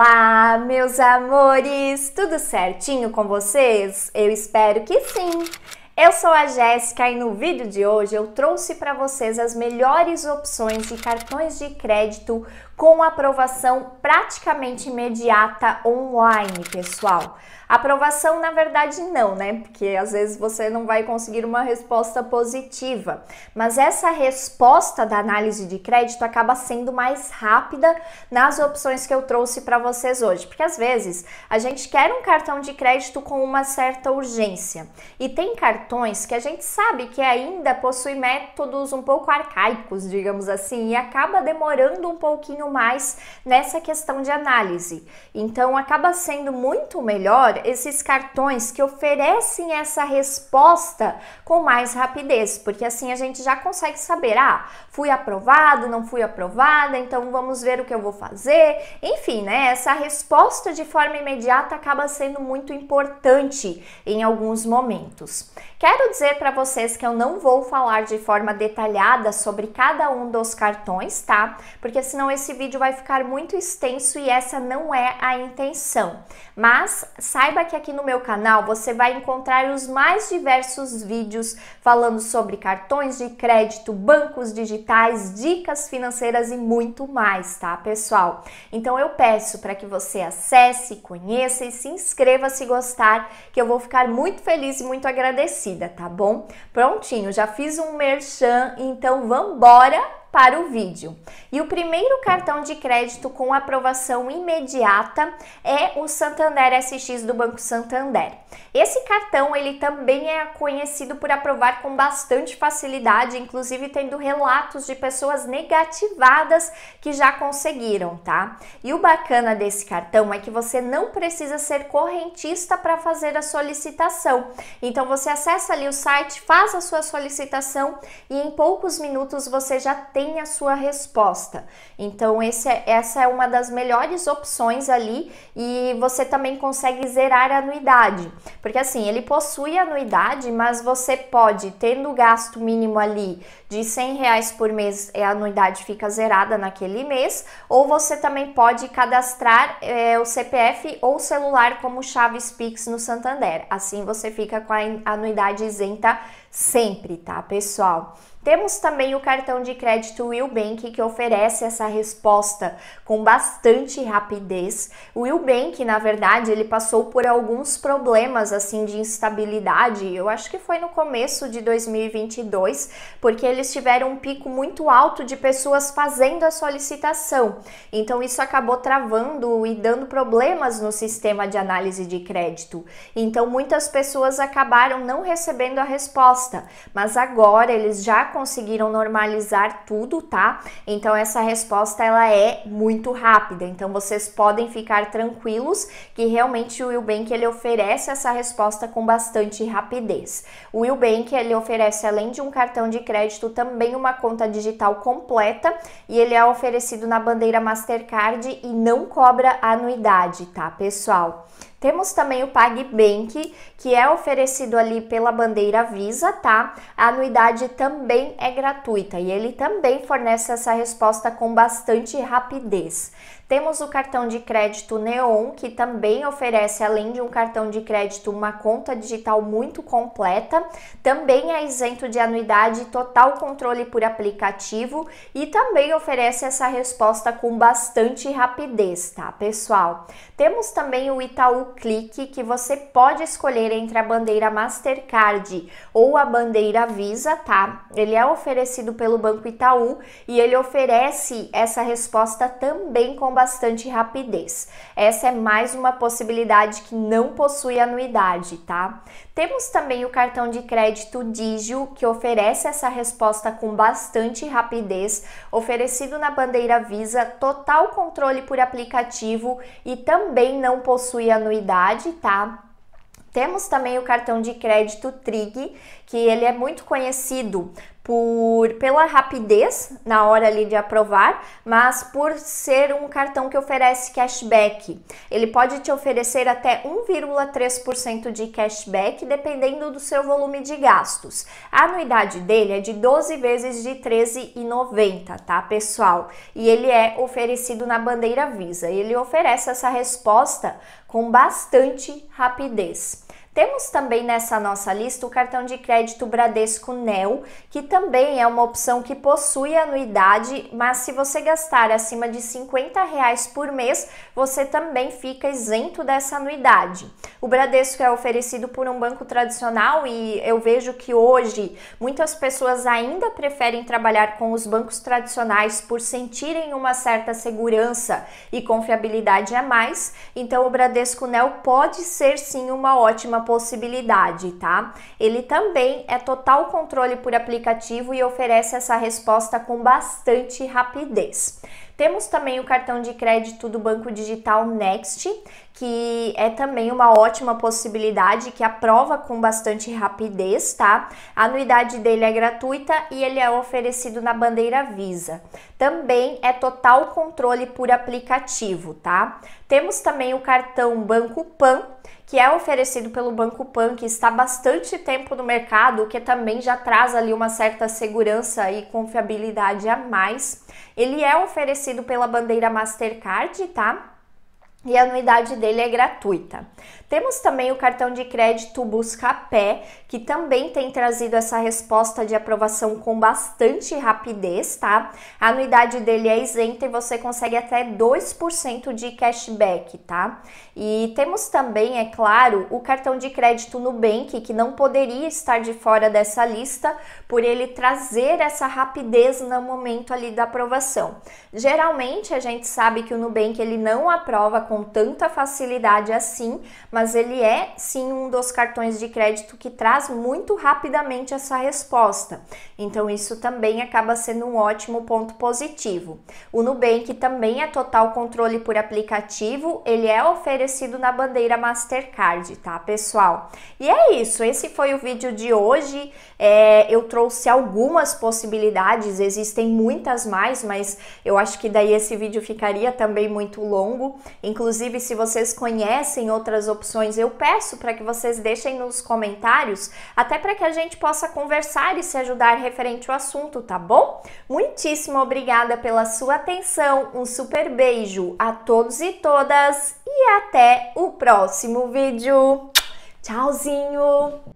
Olá, meus amores! Tudo certinho com vocês? Eu espero que sim! Eu sou a Jéssica e no vídeo de hoje eu trouxe para vocês as melhores opções de cartões de crédito com aprovação praticamente imediata online, pessoal. Aprovação, na verdade, não, né? Porque às vezes você não vai conseguir uma resposta positiva. Mas essa resposta da análise de crédito acaba sendo mais rápida nas opções que eu trouxe para vocês hoje. Porque às vezes a gente quer um cartão de crédito com uma certa urgência. E tem cartões que a gente sabe que ainda possui métodos um pouco arcaicos, digamos assim, e acaba demorando um pouquinho mais nessa questão de análise. Então, acaba sendo muito melhor esses cartões que oferecem essa resposta com mais rapidez, porque assim a gente já consegue saber: ah, fui aprovado, não fui aprovada, então vamos ver o que eu vou fazer. Enfim, né? Essa resposta de forma imediata acaba sendo muito importante em alguns momentos. Quero dizer para vocês que eu não vou falar de forma detalhada sobre cada um dos cartões, tá? Porque senão esse vídeo vai ficar muito extenso e essa não é a intenção. Mas saiba que aqui no meu canal você vai encontrar os mais diversos vídeos falando sobre cartões de crédito, bancos digitais, dicas financeiras e muito mais, tá, pessoal? Então eu peço para que você acesse, conheça e se inscreva se gostar, que eu vou ficar muito feliz e muito agradecida, tá bom? Prontinho, já fiz um merchan, então vambora! para o vídeo. E o primeiro cartão de crédito com aprovação imediata é o Santander SX do Banco Santander. Esse cartão ele também é conhecido por aprovar com bastante facilidade, inclusive tendo relatos de pessoas negativadas que já conseguiram, tá? E o bacana desse cartão é que você não precisa ser correntista para fazer a solicitação. Então você acessa ali o site, faz a sua solicitação e em poucos minutos você já tem tem a sua resposta. Então, esse, é, essa é uma das melhores opções ali e você também consegue zerar a anuidade, porque assim ele possui anuidade, mas você pode, tendo gasto mínimo ali de 100 reais por mês, é, a anuidade fica zerada naquele mês, ou você também pode cadastrar é, o CPF ou celular como chaves Pix no Santander. Assim você fica com a anuidade isenta sempre, tá, pessoal? Temos também o cartão de crédito Willbank que oferece essa resposta com bastante rapidez. O Willbank, na verdade, ele passou por alguns problemas assim de instabilidade. Eu acho que foi no começo de 2022, porque eles tiveram um pico muito alto de pessoas fazendo a solicitação. Então isso acabou travando e dando problemas no sistema de análise de crédito. Então muitas pessoas acabaram não recebendo a resposta resposta. Mas agora eles já conseguiram normalizar tudo, tá? Então essa resposta ela é muito rápida. Então vocês podem ficar tranquilos que realmente o Wilbank ele oferece essa resposta com bastante rapidez. O Wilbank ele oferece além de um cartão de crédito também uma conta digital completa e ele é oferecido na bandeira Mastercard e não cobra anuidade, tá, pessoal? Temos também o PagBank, que é oferecido ali pela bandeira Visa, tá? A anuidade também é gratuita e ele também fornece essa resposta com bastante rapidez. Temos o cartão de crédito Neon, que também oferece, além de um cartão de crédito, uma conta digital muito completa. Também é isento de anuidade, total controle por aplicativo e também oferece essa resposta com bastante rapidez, tá, pessoal? Temos também o Itaú Clique, que você pode escolher entre a bandeira Mastercard ou a bandeira Visa, tá? Ele é oferecido pelo Banco Itaú e ele oferece essa resposta também com bastante rapidez. Essa é mais uma possibilidade que não possui anuidade, tá? Temos também o cartão de crédito Digio, que oferece essa resposta com bastante rapidez, oferecido na bandeira Visa, total controle por aplicativo e também não possui anuidade, tá? Temos também o cartão de crédito Trig, que ele é muito conhecido por pela rapidez na hora ali de aprovar, mas por ser um cartão que oferece cashback. Ele pode te oferecer até 1,3% de cashback dependendo do seu volume de gastos. A anuidade dele é de 12 vezes de 13,90, tá, pessoal? E ele é oferecido na bandeira Visa. Ele oferece essa resposta com bastante rapidez. Temos também nessa nossa lista o cartão de crédito Bradesco Neo, que também é uma opção que possui anuidade, mas se você gastar acima de 50 reais por mês, você também fica isento dessa anuidade. O Bradesco é oferecido por um banco tradicional e eu vejo que hoje muitas pessoas ainda preferem trabalhar com os bancos tradicionais por sentirem uma certa segurança e confiabilidade a mais. Então o Bradesco Neo pode ser sim uma ótima possibilidade, tá? Ele também é total controle por aplicativo e oferece essa resposta com bastante rapidez. Temos também o cartão de crédito do Banco Digital Next, que é também uma ótima possibilidade, que aprova com bastante rapidez, tá? A anuidade dele é gratuita e ele é oferecido na bandeira Visa. Também é total controle por aplicativo, tá? Temos também o cartão Banco Pan, que é oferecido pelo Banco Pan, que está bastante tempo no mercado, o que também já traz ali uma certa segurança e confiabilidade a mais. Ele é oferecido pela bandeira Mastercard, tá? e a anuidade dele é gratuita. Temos também o cartão de crédito Buscapé, que também tem trazido essa resposta de aprovação com bastante rapidez, tá? A anuidade dele é isenta e você consegue até 2% de cashback, tá? E temos também, é claro, o cartão de crédito Nubank, que não poderia estar de fora dessa lista por ele trazer essa rapidez no momento ali da aprovação. Geralmente a gente sabe que o Nubank ele não aprova com tanta facilidade assim, mas ele é sim um dos cartões de crédito que traz muito rapidamente essa resposta. Então isso também acaba sendo um ótimo ponto positivo. O Nubank também é total controle por aplicativo, ele é oferecido na bandeira Mastercard, tá, pessoal? E é isso, esse foi o vídeo de hoje. É, eu trouxe algumas possibilidades, existem muitas mais, mas eu acho que daí esse vídeo ficaria também muito longo. Inclusive, se vocês conhecem outras opções, eu peço para que vocês deixem nos comentários, até para que a gente possa conversar e se ajudar referente ao assunto, tá bom? Muitíssimo obrigada pela sua atenção, um super beijo a todos e todas e até o próximo vídeo. Tchauzinho!